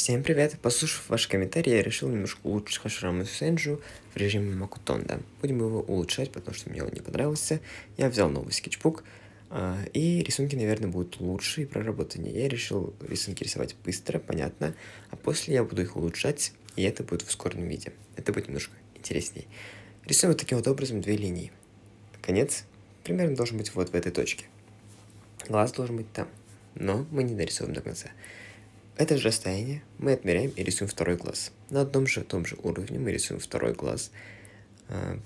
Всем привет! Послушав ваши комментарии, я решил немножко улучшить Хашраму Сенджу в режиме Макутонда. Будем его улучшать, потому что мне он не понравился. Я взял новый скетчбук, а, и рисунки, наверное, будут лучше и проработаннее. Я решил рисунки рисовать быстро, понятно, а после я буду их улучшать, и это будет в скором виде. Это будет немножко интересней. Рисуем вот таким вот образом две линии. Конец примерно должен быть вот в этой точке. Глаз должен быть там, но мы не дорисуем до конца. Это же расстояние мы отмеряем и рисуем второй глаз. На одном же том же уровне мы рисуем второй глаз. А,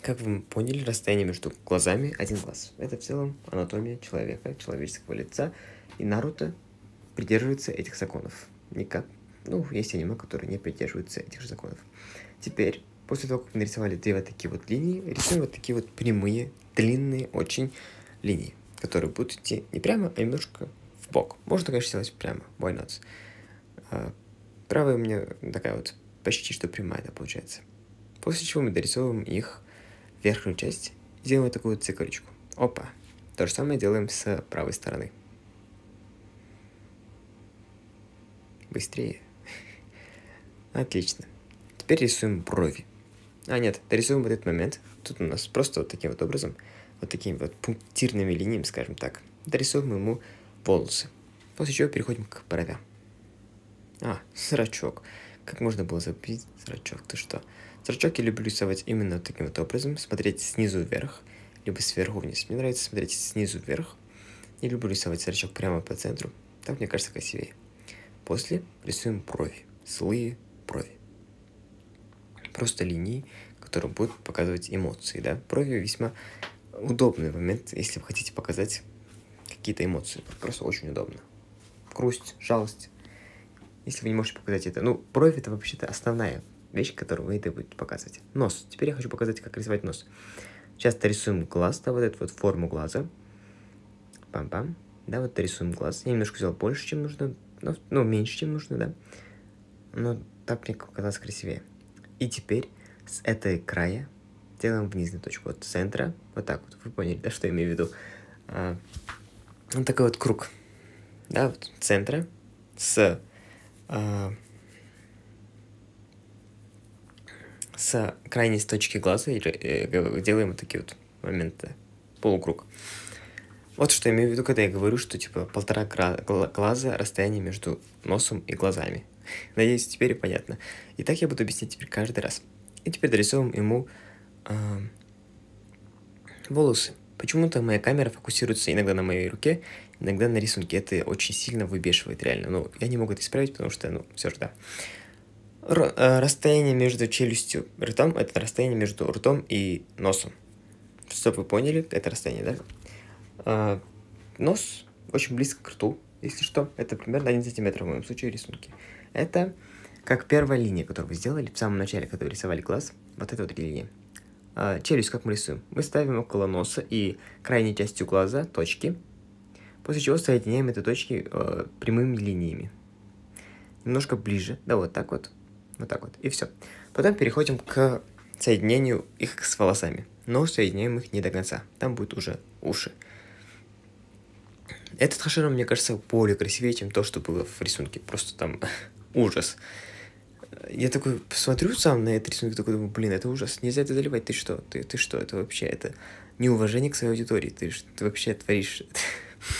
как вы поняли, расстояние между глазами один глаз. Это в целом анатомия человека, человеческого лица. И Наруто придерживается этих законов. Никак. Ну, есть аниме, которые не придерживаются этих же законов. Теперь, после того, как мы нарисовали две вот такие вот линии, рисуем вот такие вот прямые, длинные очень линии, которые будут идти не прямо, а немножко бок. Можно, конечно, сделать прямо, why not? правая а, у меня такая вот почти что прямая, да, получается. После чего мы дорисовываем их верхнюю часть и делаем вот такую цикорочку. Опа! То же самое делаем с правой стороны. Быстрее. Отлично. Теперь рисуем брови. А, нет, дорисуем вот этот момент. Тут у нас просто вот таким вот образом, вот такими вот пунктирными линиями, скажем так, дорисуем ему волосы. После чего переходим к бровям. А, зрачок. Как можно было забить зрачок? Ты что? Зрачок я люблю рисовать именно таким вот образом. Смотреть снизу вверх, либо сверху вниз. Мне нравится смотреть снизу вверх. Не люблю рисовать зрачок прямо по центру. Так, мне кажется, красивее. После рисуем брови. Злые брови. Просто линии, которые будут показывать эмоции, да. Брови весьма удобный момент, если вы хотите показать какие-то эмоции. Просто очень удобно. Грусть, жалость. Если вы не можете показать это. Ну, бровь это вообще-то основная вещь, которую вы это будете показывать. Нос. Теперь я хочу показать, как рисовать нос. Часто рисуем глаз, да, вот эту вот форму глаза. Пам-пам. Да, вот рисуем глаз. Я немножко взял больше, чем нужно. Ну, ну меньше, чем нужно, да. Но так мне показалось красивее. И теперь с этой края делаем вниз на точку от центра. Вот так вот. Вы поняли, да, что я имею в виду? А, вот ну, такой вот круг, да, вот центра с, э, с крайней точки глаза, и, э, делаем вот такие вот моменты, полукруг. Вот что я имею в виду, когда я говорю, что типа полтора глаза расстояние между носом и глазами. Надеюсь, теперь понятно. И так я буду объяснять теперь каждый раз. И теперь дорисовываем ему э, волосы. Почему-то моя камера фокусируется иногда на моей руке, иногда на рисунке. Это очень сильно выбешивает, реально. Но ну, я не могу это исправить, потому что, ну, все же да. Р э, расстояние между челюстью ртом – это расстояние между ртом и носом. Чтобы вы поняли, это расстояние, да? А, нос очень близко к рту, если что. Это примерно 1 сантиметр в моем случае рисунки. Это как первая линия, которую вы сделали в самом начале, когда вы рисовали глаз. Вот эта вот линия. А, Челюсть как мы рисуем? Мы ставим около носа и крайней частью глаза точки, после чего соединяем эти точки э, прямыми линиями. Немножко ближе, да вот так вот, вот так вот, и все. Потом переходим к соединению их с волосами, но соединяем их не до конца, там будут уже уши. Этот хашир, мне кажется, более красивее, чем то, что было в рисунке, просто там ужас я такой посмотрю сам на этот рисунок, такой думаю, блин, это ужас, нельзя это заливать, ты что, ты, ты что, это вообще, это неуважение к своей аудитории, ты, ты вообще творишь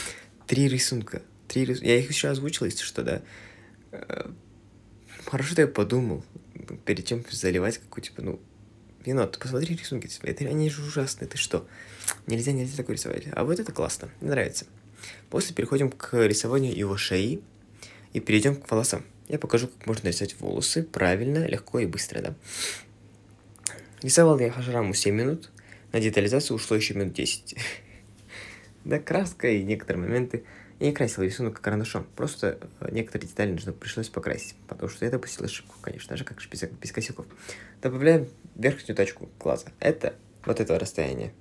три рисунка, три рисунка, я их еще озвучил, если что, да, э, хорошо, что я подумал, перед чем заливать какую типа, ну, вино, ну, а ты посмотри рисунки, типа, это, они же ужасные, ты что, нельзя, нельзя такое рисовать, а вот это классно, мне нравится. После переходим к рисованию его шеи и перейдем к волосам. Я покажу, как можно рисовать волосы правильно, легко и быстро, да. Рисовал я хашраму 7 минут, на детализацию ушло еще минут 10. Да, краска и некоторые моменты. Я не красил рисунок карандашом, просто э, некоторые детали нужно пришлось покрасить, потому что я допустил ошибку, конечно же, как же без, без косяков. Добавляем верхнюю точку глаза. Это вот это расстояние.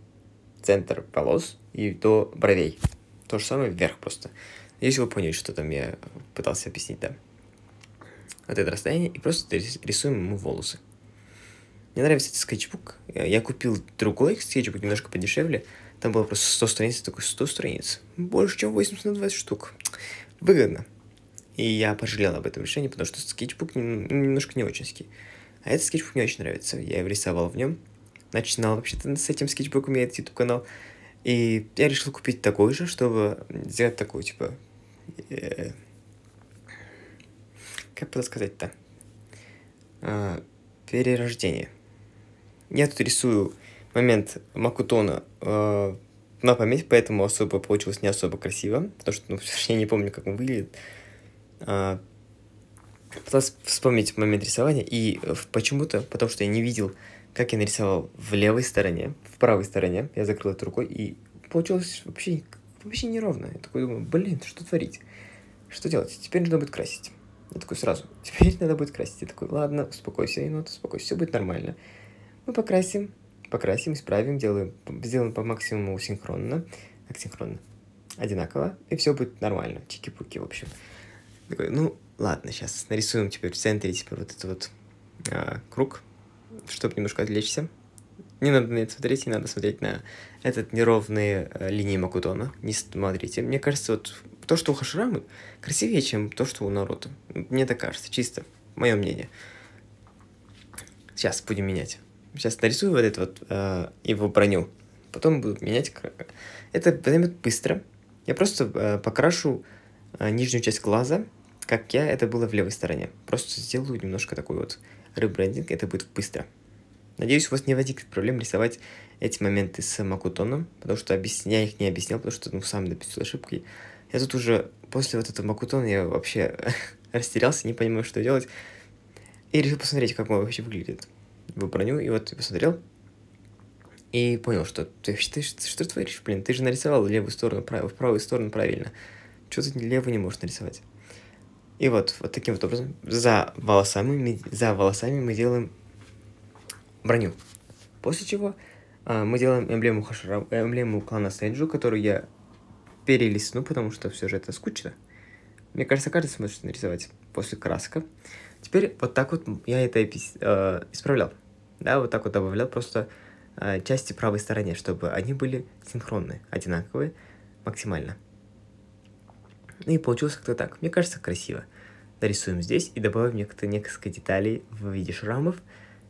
Центр полос и до бровей. То же самое вверх просто. Если вы поняли, что там я пытался объяснить, да от этого расстояния и просто рисуем ему волосы. Мне нравится этот скетчбук. Я купил другой скетчбук, немножко подешевле. Там было просто 100 страниц, такой 100 страниц. Больше, чем 80 на 20 штук. Выгодно. И я пожалел об этом решении, потому что скетчбук немножко не очень ски. А этот скетчбук мне очень нравится. Я его рисовал в нем. Начинал вообще-то с этим скетчбуком, я этот YouTube-канал. И я решил купить такой же, чтобы сделать такой, типа... Э, как это сказать-то? А, перерождение. Я тут рисую момент Макутона э, на память, поэтому особо получилось не особо красиво, потому что, ну, я не помню, как он выглядит. А, пытался вспомнить момент рисования, и э, почему-то, потому что я не видел, как я нарисовал в левой стороне, в правой стороне, я закрыл это рукой, и получилось вообще, вообще неровно. Я такой думаю, блин, что творить? Что делать? Теперь нужно будет красить. Я такой сразу, теперь надо будет красить. Я такой, ладно, успокойся, енот, успокойся, все будет нормально. Мы покрасим, покрасим, исправим, делаем, сделаем по максимуму синхронно, как синхронно, одинаково, и все будет нормально, чики-пуки, в общем. Я Такой, ну, ладно, сейчас нарисуем теперь в центре теперь вот этот вот а, круг, чтобы немножко отвлечься. Не надо на это смотреть, не надо смотреть на этот неровные э, линии Макутона. Не смотрите. Мне кажется, вот то, что у Хаширамы, красивее, чем то, что у Наруто. Мне так кажется, чисто мое мнение. Сейчас будем менять. Сейчас нарисую вот это вот э, его броню. Потом буду менять. Это займет быстро. Я просто э, покрашу э, нижнюю часть глаза, как я это было в левой стороне. Просто сделаю немножко такой вот ребрендинг. Это будет быстро. Надеюсь, у вас не возникнет проблем рисовать эти моменты с Макутоном, потому что объясня, я их не объяснял, потому что ну, сам допустил ошибки. Я тут уже после вот этого Макутона я вообще растерялся, не понимаю, что делать. И решил посмотреть, как он вообще выглядит. в броню, и вот посмотрел. И понял, что ты, ты, ты что ты творишь, блин, ты же нарисовал левую сторону, прав, в правую сторону правильно. Чего ты левую не можешь нарисовать? И вот, вот таким вот образом, за волосами, за волосами мы делаем броню. После чего э, мы делаем эмблему, Хашара, эмблему клана Сэджу, которую я перелись, ну, потому что все же это скучно. Мне кажется, каждый сможет нарисовать после краска. Теперь вот так вот я это э, исправлял. Да, вот так вот добавлял просто э, части правой стороне, чтобы они были синхронны, одинаковые максимально. И получилось как-то так. Мне кажется, красиво. Дорисуем здесь и добавим некоторые несколько деталей в виде шрамов.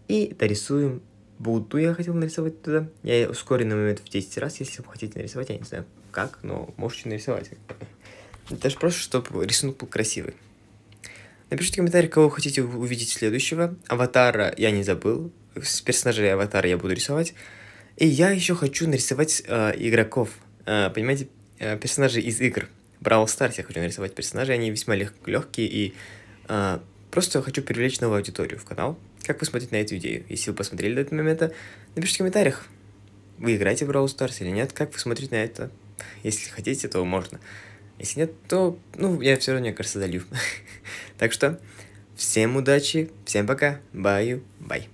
И дорисуем Буду я хотел нарисовать туда. Я ускоренный момент в 10 раз, если вы хотите нарисовать, я не знаю как, но можете нарисовать. Это же просто, чтобы рисунок был красивый. Напишите комментарий, кого хотите увидеть следующего. Аватара я не забыл. С персонажей аватара я буду рисовать. И я еще хочу нарисовать э, игроков. Э, понимаете, э, персонажей из игр. Brawl Stars я хочу нарисовать персонажей. Они весьма лег легкие и э, просто хочу привлечь новую аудиторию в канал. Как вы смотрите на эту идею? Если вы посмотрели до этого момента, напишите в комментариях, вы играете в Brawl Stars или нет, как вы смотрите на это. Если хотите, то можно. Если нет, то, ну, я все равно, мне кажется, залью. так что, всем удачи, всем пока, баю, бай.